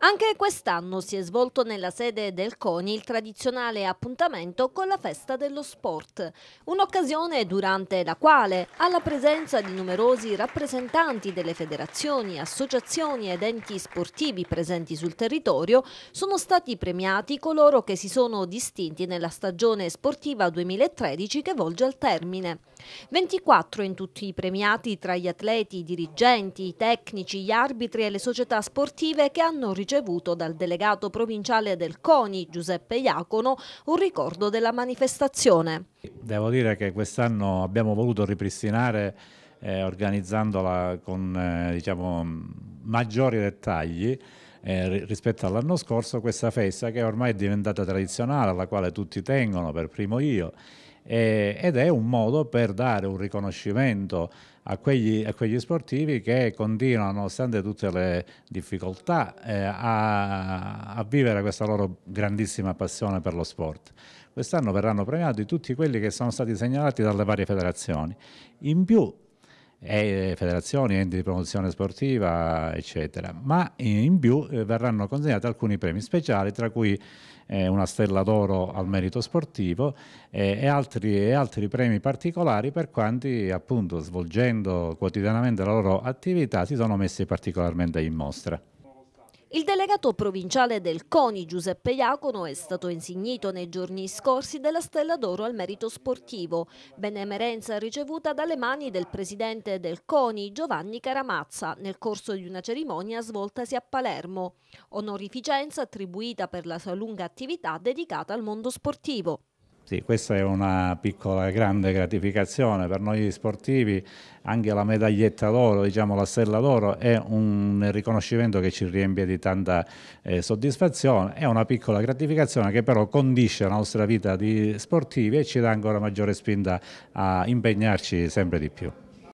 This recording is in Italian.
Anche quest'anno si è svolto nella sede del CONI il tradizionale appuntamento con la festa dello sport, un'occasione durante la quale, alla presenza di numerosi rappresentanti delle federazioni, associazioni ed enti sportivi presenti sul territorio, sono stati premiati coloro che si sono distinti nella stagione sportiva 2013 che volge al termine. 24 in tutti i premiati tra gli atleti, i dirigenti, i tecnici, gli arbitri e le società sportive che hanno ricevuto ricevuto dal delegato provinciale del CONI, Giuseppe Iacono, un ricordo della manifestazione. Devo dire che quest'anno abbiamo voluto ripristinare eh, organizzandola con eh, diciamo, maggiori dettagli eh, rispetto all'anno scorso questa festa che ormai è diventata tradizionale, alla quale tutti tengono, per primo io, eh, ed è un modo per dare un riconoscimento a quegli, a quegli sportivi che continuano, nonostante tutte le difficoltà, eh, a, a vivere questa loro grandissima passione per lo sport quest'anno verranno premiati tutti quelli che sono stati segnalati dalle varie federazioni. In più e eh, federazioni, enti di promozione sportiva, eccetera. Ma in più eh, verranno consegnati alcuni premi speciali, tra cui eh, una stella d'oro al merito sportivo e altri, e, altri, premi particolari per quanti appunto svolgendo quotidianamente la loro attività si sono messi particolarmente in mostra. Il delegato provinciale del CONI Giuseppe Iacono è stato insignito nei giorni scorsi della Stella d'Oro al merito sportivo, benemerenza ricevuta dalle mani del presidente del CONI Giovanni Caramazza nel corso di una cerimonia svoltasi a Palermo, onorificenza attribuita per la sua lunga attività dedicata al mondo sportivo. Sì, questa è una piccola grande gratificazione per noi sportivi, anche la medaglietta d'oro, diciamo la stella d'oro, è un riconoscimento che ci riempie di tanta eh, soddisfazione, è una piccola gratificazione che però condisce la nostra vita di sportivi e ci dà ancora maggiore spinta a impegnarci sempre di più.